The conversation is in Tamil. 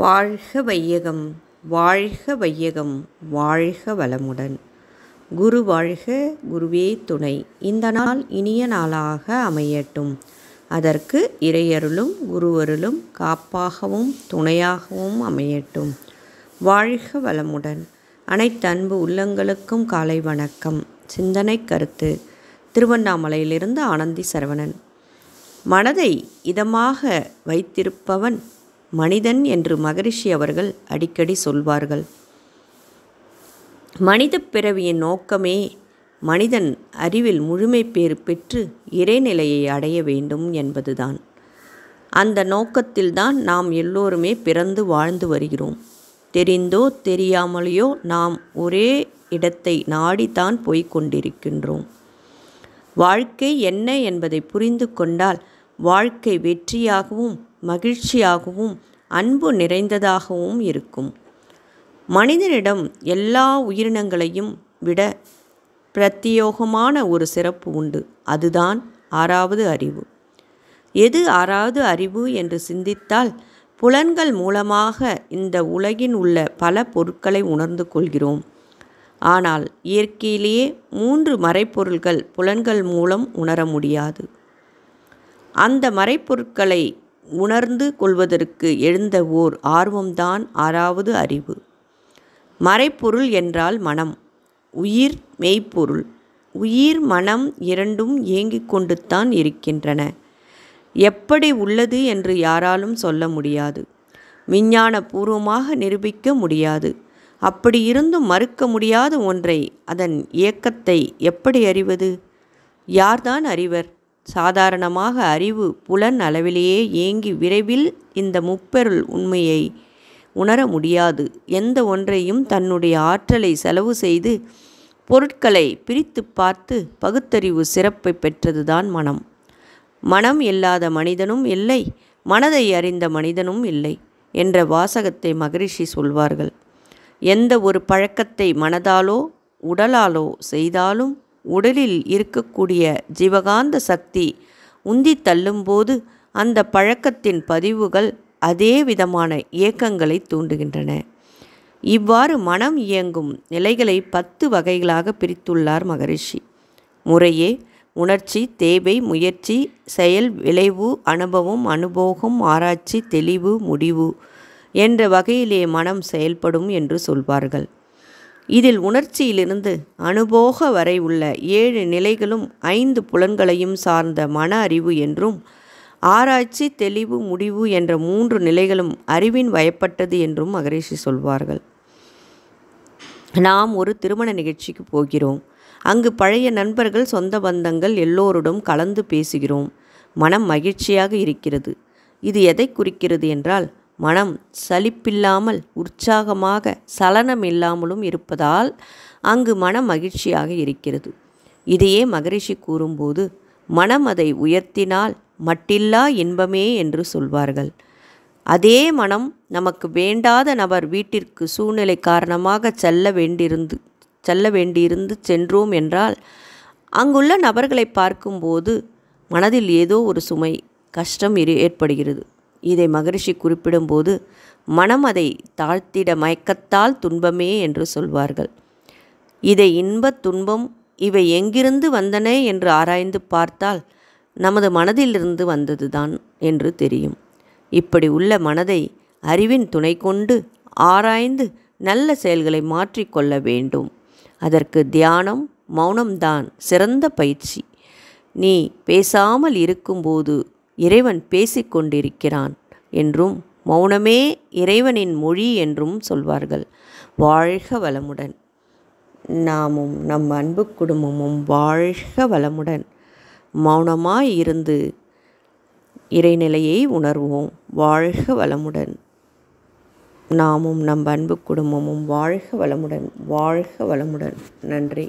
வாழ்க வையகம் வாழ்க வையகம் வாழ்க வளமுடன் குரு வாழ்க குருவே துணை இந்த நாள் இனிய நாளாக அமையட்டும் அதற்கு இறையருளும் குருவருளும் காப்பாகவும் துணையாகவும் அமையட்டும் வாழ்க வளமுடன் அனைத்து அன்பு உள்ளங்களுக்கும் காலை வணக்கம் சிந்தனை கருத்து திருவண்ணாமலையிலிருந்து ஆனந்தி சரவணன் மனதை இதமாக வைத்திருப்பவன் மனிதன் என்று மகரிஷி அவர்கள் அடிக்கடி சொல்வார்கள் மனித பிறவியின் நோக்கமே மனிதன் அறிவில் முழுமை பேறு பெற்று இறைநிலையை அடைய வேண்டும் என்பதுதான் அந்த நோக்கத்தில்தான் நாம் எல்லோருமே பிறந்து வாழ்ந்து வருகிறோம் தெரிந்தோ தெரியாமலேயோ நாம் ஒரே இடத்தை நாடித்தான் போய்கொண்டிருக்கின்றோம் வாழ்க்கை என்ன என்பதை புரிந்து கொண்டால் வாழ்க்கை வெற்றியாகவும் மகிழ்ச்சியாகவும் அன்பு நிறைந்ததாகவும் இருக்கும் மனிதனிடம் எல்லா உயிரினங்களையும் விட பிரத்யோகமான ஒரு சிறப்பு உண்டு அதுதான் ஆறாவது அறிவு எது ஆறாவது அறிவு என்று சிந்தித்தால் புலன்கள் மூலமாக இந்த உலகின் உள்ள பல பொருட்களை உணர்ந்து கொள்கிறோம் ஆனால் இயற்கையிலேயே மூன்று மறைப்பொருள்கள் புலன்கள் மூலம் உணர முடியாது அந்த மறைப்பொருட்களை உணர்ந்து கொள்வதற்கு எழுந்த ஓர் ஆர்வம்தான் ஆறாவது அறிவு மறைப்பொருள் என்றால் மனம் உயிர் மெய்ப்பொருள் உயிர் மனம் இரண்டும் இயங்கிக் கொண்டுத்தான் இருக்கின்றன எப்படி உள்ளது என்று யாராலும் சொல்ல முடியாது விஞ்ஞான பூர்வமாக நிரூபிக்க முடியாது அப்படி இருந்தும் மறுக்க முடியாத ஒன்றை அதன் இயக்கத்தை எப்படி அறிவது யார்தான் அறிவர் சாதாரணமாக அறிவு புலன் அளவிலேயே ஏங்கி விரைவில் இந்த முப்பெருள் உண்மையை உணர முடியாது எந்த ஒன்றையும் தன்னுடைய ஆற்றலை செலவு செய்து பொருட்களை பிரித்து பார்த்து பகுத்தறிவு சிறப்பை பெற்றதுதான் மனம் மனம் இல்லாத மனிதனும் இல்லை மனதை அறிந்த மனிதனும் இல்லை என்ற வாசகத்தை மகரிஷி சொல்வார்கள் எந்த ஒரு பழக்கத்தை மனதாலோ உடலாலோ செய்தாலும் உடலில் இருக்கக்கூடிய ஜீவகாந்த சக்தி உந்தி தள்ளும்போது அந்த பழக்கத்தின் பதிவுகள் அதே விதமான இயக்கங்களை தூண்டுகின்றன இவ்வாறு மனம் இயங்கும் நிலைகளை பத்து வகைகளாக பிரித்துள்ளார் மகரிஷி முறையே உணர்ச்சி தேவை முயற்சி செயல் விளைவு அனுபவம் அனுபோகம் ஆராய்ச்சி தெளிவு முடிவு என்ற வகையிலே மனம் செயல்படும் என்று சொல்வார்கள் இதில் உணர்ச்சியிலிருந்து அனுபோக வரை உள்ள ஏழு நிலைகளும் ஐந்து புலன்களையும் சார்ந்த மன அறிவு என்றும் ஆராய்ச்சி தெளிவு முடிவு என்ற மூன்று நிலைகளும் அறிவின் வயப்பட்டது என்றும் மகரிஷி சொல்வார்கள் நாம் ஒரு திருமண நிகழ்ச்சிக்கு போகிறோம் அங்கு பழைய நண்பர்கள் சொந்த பந்தங்கள் எல்லோருடன் கலந்து பேசுகிறோம் மனம் மகிழ்ச்சியாக இருக்கிறது இது எதை குறிக்கிறது என்றால் மனம் சலிப்பில்லாமல் உற்சாகமாக சலனம் இல்லாமலும் இருப்பதால் அங்கு மன மகிழ்ச்சியாக இருக்கிறது இதையே மகரிஷி கூறும்போது மனம் அதை உயர்த்தினால் மட்டில்லா இன்பமே என்று சொல்வார்கள் அதே மனம் நமக்கு வேண்டாத நபர் வீட்டிற்கு சூழ்நிலை காரணமாக செல்ல வேண்டியிருந்து செல்ல வேண்டியிருந்து சென்றோம் என்றால் அங்குள்ள நபர்களை பார்க்கும்போது மனதில் ஏதோ ஒரு சுமை கஷ்டம் ஏற்படுகிறது இதை மகரிஷி குறிப்பிடும்போது மனம் அதை தாழ்த்திட மயக்கத்தால் துன்பமே என்று சொல்வார்கள் இதை இன்பத் துன்பம் இவை எங்கிருந்து வந்தன என்று ஆராய்ந்து பார்த்தால் நமது மனதிலிருந்து வந்ததுதான் என்று தெரியும் இப்படி உள்ள மனதை அறிவின் துணை கொண்டு ஆராய்ந்து நல்ல செயல்களை மாற்றிக்கொள்ள வேண்டும் அதற்கு தியானம் மௌனம்தான் சிறந்த பயிற்சி நீ பேசாமல் இருக்கும்போது இறைவன் பேசிக்கொண்டிருக்கிறான் என்றும் மௌனமே இறைவனின் மொழி என்றும் சொல்வார்கள் வாழ்க வளமுடன் நாமும் நம் அன்பு குடும்பமும் வாழ்க வளமுடன் மௌனமாய் இருந்து இறைநிலையை உணர்வோம் வாழ்க வளமுடன் நாமும் நம் அன்பு குடும்பமும் வாழ்க வளமுடன் வாழ்க வளமுடன் நன்றி